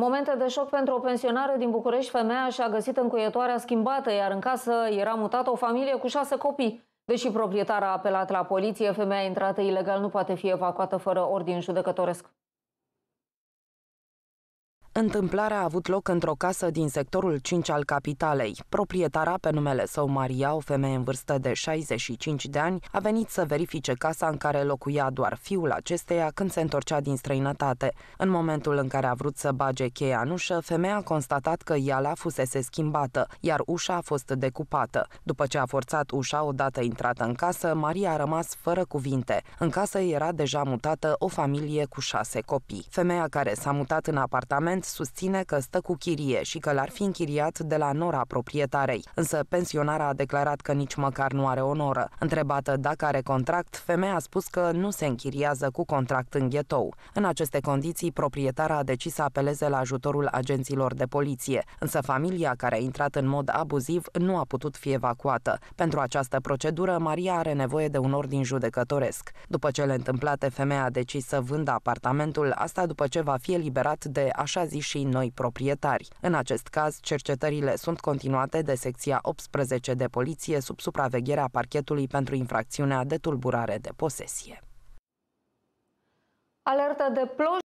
Momente de șoc pentru o pensionară din București, femeia și-a găsit încuietoarea schimbată, iar în casă era mutată o familie cu șase copii. Deși proprietara a apelat la poliție, femeia intrată ilegal nu poate fi evacuată fără ordin judecătoresc. Întâmplarea a avut loc într-o casă din sectorul 5 al capitalei. Proprietara, pe numele său Maria, o femeie în vârstă de 65 de ani, a venit să verifice casa în care locuia doar fiul acesteia când se întorcea din străinătate. În momentul în care a vrut să bage cheia în ușă, femeia a constatat că iala fusese schimbată, iar ușa a fost decupată. După ce a forțat ușa odată intrată în casă, Maria a rămas fără cuvinte. În casă era deja mutată o familie cu șase copii. Femeia care s-a mutat în apartament apartament susține că stă cu chirie și că l-ar fi închiriat de la nora proprietarei, însă pensionara a declarat că nici măcar nu are o noră. Întrebată dacă are contract, femeia a spus că nu se închiriază cu contract în ghetou. În aceste condiții, proprietara a decis să apeleze la ajutorul agenților de poliție, însă familia care a intrat în mod abuziv nu a putut fi evacuată. Pentru această procedură, Maria are nevoie de un ordin judecătoresc. După cele întâmplate, femeia a decis să vândă apartamentul, asta după ce va fi eliberat de așa găsi și noi proprietari. În acest caz, cercetările sunt continuate de secția 18 de poliție sub supravegherea parchetului pentru infracțiunea de tulburare de posesie. Alertă de ploi